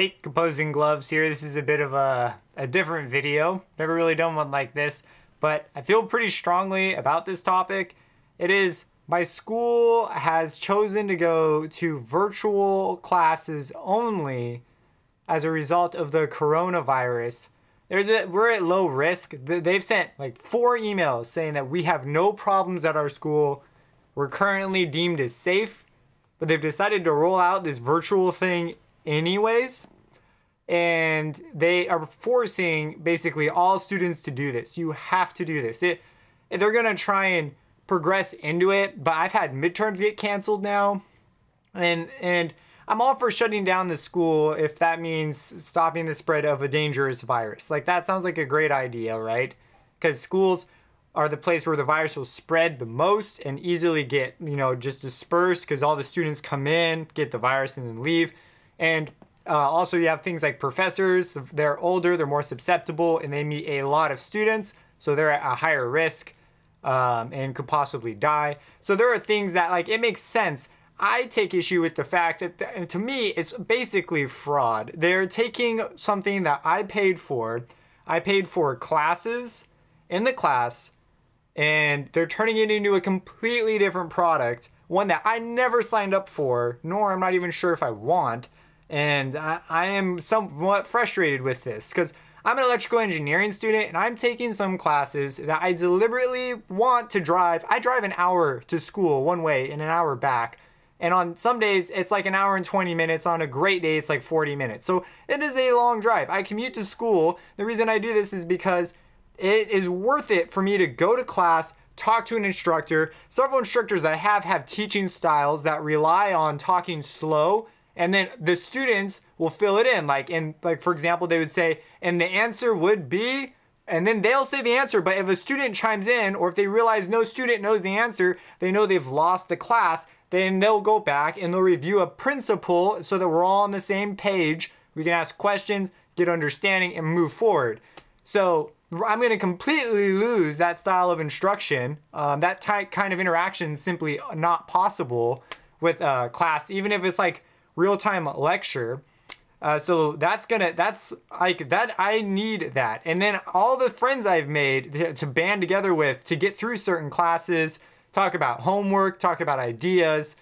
Hey, Composing Gloves here. This is a bit of a, a different video. Never really done one like this, but I feel pretty strongly about this topic. It is my school has chosen to go to virtual classes only as a result of the coronavirus. There's a, we're at low risk. They've sent like four emails saying that we have no problems at our school. We're currently deemed as safe, but they've decided to roll out this virtual thing anyways. And they are forcing basically all students to do this. You have to do this. It, they're going to try and progress into it, but I've had midterms get canceled now. And, and I'm all for shutting down the school if that means stopping the spread of a dangerous virus. Like, that sounds like a great idea, right? Because schools are the place where the virus will spread the most and easily get, you know, just dispersed because all the students come in, get the virus, and then leave. And uh, also you have things like professors, they're older, they're more susceptible, and they meet a lot of students, so they're at a higher risk um, and could possibly die. So there are things that like, it makes sense. I take issue with the fact that, th to me, it's basically fraud. They're taking something that I paid for. I paid for classes in the class, and they're turning it into a completely different product, one that I never signed up for, nor I'm not even sure if I want. And I, I am somewhat frustrated with this because I'm an electrical engineering student and I'm taking some classes that I deliberately want to drive. I drive an hour to school one way and an hour back. And on some days, it's like an hour and 20 minutes. On a great day, it's like 40 minutes. So it is a long drive. I commute to school. The reason I do this is because it is worth it for me to go to class, talk to an instructor. Several instructors I have have teaching styles that rely on talking slow and then the students will fill it in like in like for example they would say and the answer would be and then they'll say the answer but if a student chimes in or if they realize no student knows the answer they know they've lost the class then they'll go back and they'll review a principle so that we're all on the same page we can ask questions get understanding and move forward so i'm going to completely lose that style of instruction um, that type kind of interaction is simply not possible with a uh, class even if it's like real-time lecture. Uh, so that's gonna that's like that I need that. And then all the friends I've made to, to band together with to get through certain classes, talk about homework, talk about ideas.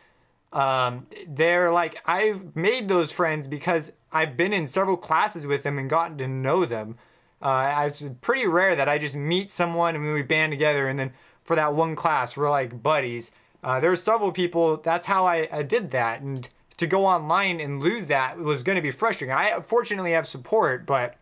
Um, they're like I've made those friends because I've been in several classes with them and gotten to know them. Uh, it's pretty rare that I just meet someone and we band together and then for that one class we're like buddies. Uh, there are several people. That's how I, I did that and to go online and lose that was going to be frustrating. I fortunately have support, but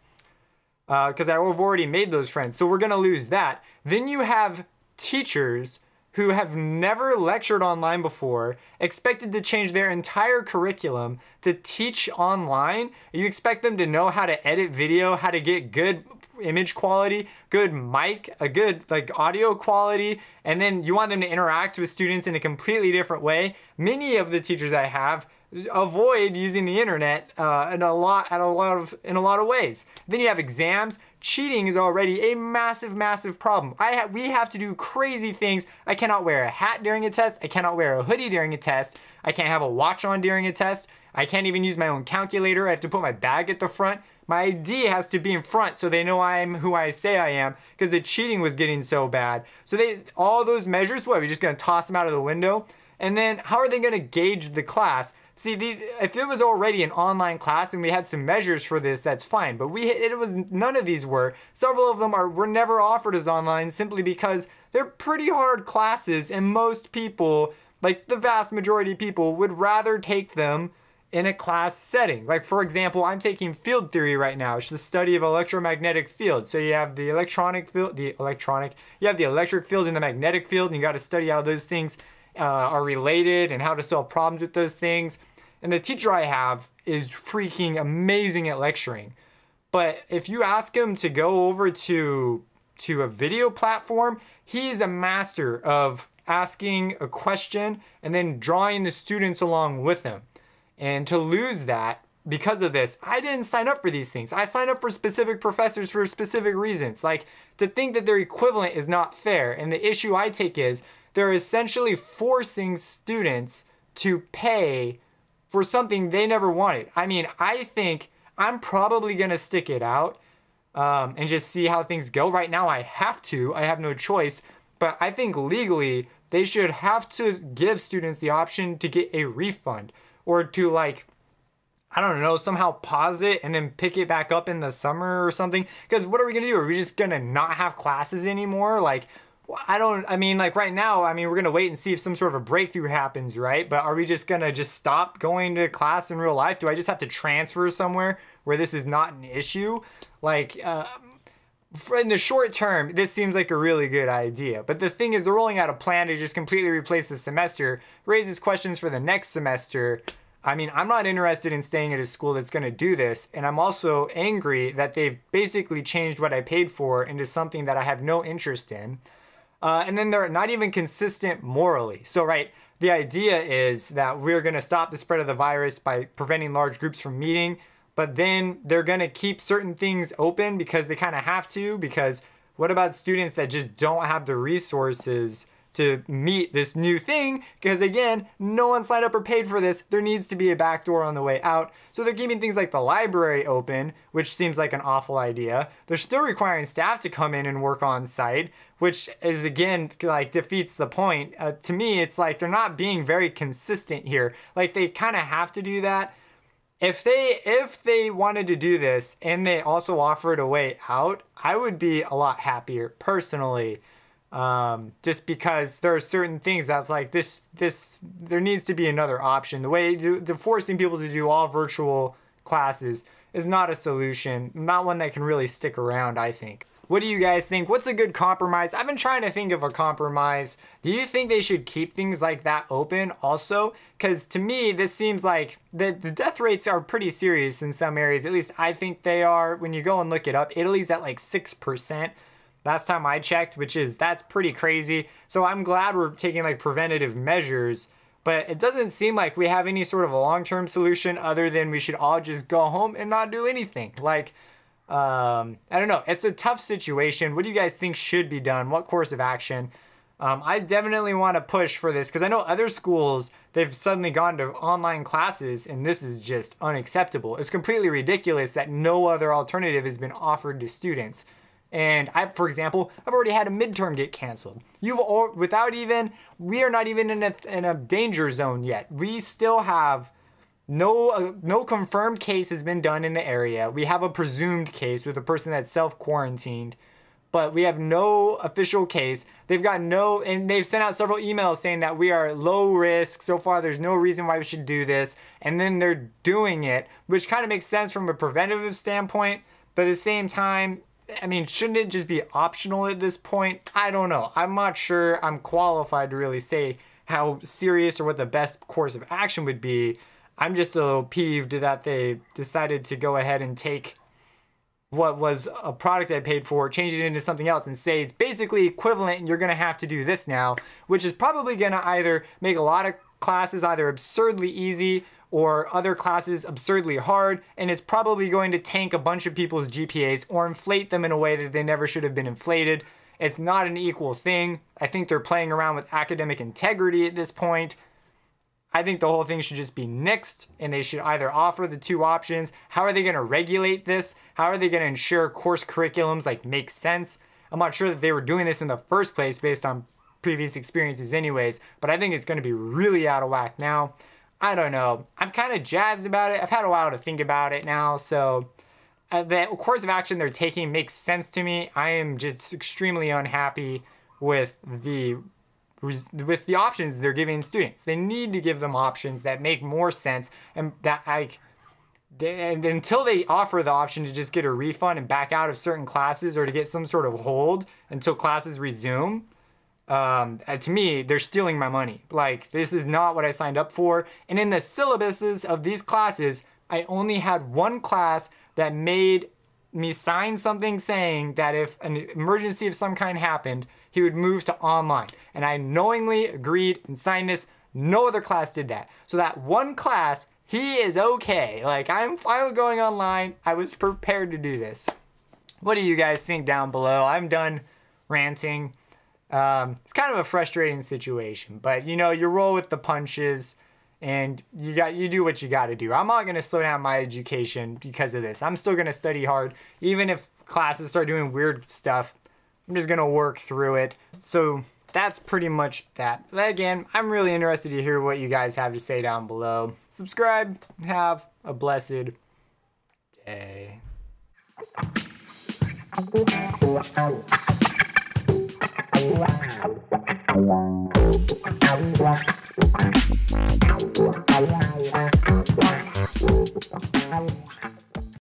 because uh, I've already made those friends, so we're going to lose that. Then you have teachers who have never lectured online before, expected to change their entire curriculum to teach online. You expect them to know how to edit video, how to get good image quality, good mic, a good like audio quality, and then you want them to interact with students in a completely different way. Many of the teachers I have avoid using the internet uh, in a lot at a lot of in a lot of ways. Then you have exams. Cheating is already a massive, massive problem. I ha we have to do crazy things. I cannot wear a hat during a test. I cannot wear a hoodie during a test. I can't have a watch on during a test. I can't even use my own calculator. I have to put my bag at the front. My ID has to be in front so they know I'm who I say I am because the cheating was getting so bad. So they all those measures, what, are we just gonna toss them out of the window? And then how are they gonna gauge the class? See, if it was already an online class and we had some measures for this, that's fine. But we it was none of these were. Several of them are were never offered as online simply because they're pretty hard classes, and most people, like the vast majority of people, would rather take them in a class setting. Like for example, I'm taking field theory right now. It's the study of electromagnetic field. So you have the electronic field, the electronic, you have the electric field and the magnetic field, and you got to study how those things uh, are related and how to solve problems with those things. And the teacher I have is freaking amazing at lecturing. But if you ask him to go over to to a video platform, he's a master of asking a question and then drawing the students along with him. And to lose that because of this, I didn't sign up for these things. I signed up for specific professors for specific reasons. Like to think that they're equivalent is not fair. And the issue I take is they're essentially forcing students to pay for something they never wanted. I mean, I think I'm probably going to stick it out um, and just see how things go. Right now, I have to, I have no choice. But I think legally, they should have to give students the option to get a refund or to, like, I don't know, somehow pause it and then pick it back up in the summer or something. Because what are we going to do? Are we just going to not have classes anymore? Like, I don't, I mean, like right now, I mean, we're going to wait and see if some sort of a breakthrough happens, right? But are we just going to just stop going to class in real life? Do I just have to transfer somewhere where this is not an issue? Like, uh, in the short term, this seems like a really good idea. But the thing is, they're rolling out a plan to just completely replace the semester, raises questions for the next semester. I mean, I'm not interested in staying at a school that's going to do this. And I'm also angry that they've basically changed what I paid for into something that I have no interest in. Uh, and then they're not even consistent morally. So, right, the idea is that we're going to stop the spread of the virus by preventing large groups from meeting, but then they're going to keep certain things open because they kind of have to. Because what about students that just don't have the resources to meet this new thing because again, no one signed up or paid for this. There needs to be a backdoor on the way out. So they're keeping things like the library open, which seems like an awful idea. They're still requiring staff to come in and work on site, which is again like defeats the point. Uh, to me, it's like they're not being very consistent here. Like they kind of have to do that. If they if they wanted to do this and they also offered a way out, I would be a lot happier personally um, just because there are certain things that's like this this there needs to be another option the way do, the forcing people to do all virtual classes is not a solution not one that can really stick around i think what do you guys think what's a good compromise i've been trying to think of a compromise do you think they should keep things like that open also because to me this seems like the, the death rates are pretty serious in some areas at least i think they are when you go and look it up italy's at like 6% last time I checked, which is that's pretty crazy. So I'm glad we're taking like preventative measures, but it doesn't seem like we have any sort of a long-term solution other than we should all just go home and not do anything. Like, um, I don't know. It's a tough situation. What do you guys think should be done? What course of action? Um, I definitely want to push for this because I know other schools, they've suddenly gone to online classes, and this is just unacceptable. It's completely ridiculous that no other alternative has been offered to students. And I, for example, I've already had a midterm get canceled. You've all, without even, we are not even in a, in a danger zone yet. We still have no, uh, no confirmed case has been done in the area. We have a presumed case with a person that's self quarantined, but we have no official case. They've got no, and they've sent out several emails saying that we are low risk. So far, there's no reason why we should do this. And then they're doing it, which kind of makes sense from a preventative standpoint. But at the same time, I mean, shouldn't it just be optional at this point? I don't know. I'm not sure I'm qualified to really say how serious or what the best course of action would be. I'm just a little peeved that they decided to go ahead and take what was a product I paid for, change it into something else, and say it's basically equivalent and you're gonna have to do this now, which is probably gonna either make a lot of classes either absurdly easy or other classes absurdly hard, and it's probably going to tank a bunch of people's GPAs or inflate them in a way that they never should have been inflated. It's not an equal thing. I think they're playing around with academic integrity at this point. I think the whole thing should just be nixed and they should either offer the two options. How are they going to regulate this? How are they going to ensure course curriculums like make sense? I'm not sure that they were doing this in the first place based on previous experiences anyways, but I think it's going to be really out of whack now. I don't know. I'm kind of jazzed about it. I've had a while to think about it now, so uh, the course of action they're taking makes sense to me. I am just extremely unhappy with the with the options they're giving students. They need to give them options that make more sense and that like and until they offer the option to just get a refund and back out of certain classes or to get some sort of hold until classes resume, um, uh, to me, they're stealing my money. Like, this is not what I signed up for. And in the syllabuses of these classes, I only had one class that made me sign something saying that if an emergency of some kind happened, he would move to online. And I knowingly agreed and signed this. No other class did that. So that one class, he is okay. Like, I'm finally going online. I was prepared to do this. What do you guys think down below? I'm done ranting. Um, it's kind of a frustrating situation, but you know, you roll with the punches and you got you do what you got to do. I'm not going to slow down my education because of this. I'm still going to study hard even if classes start doing weird stuff. I'm just going to work through it. So that's pretty much that. But again, I'm really interested to hear what you guys have to say down below. Subscribe, have a blessed day. ku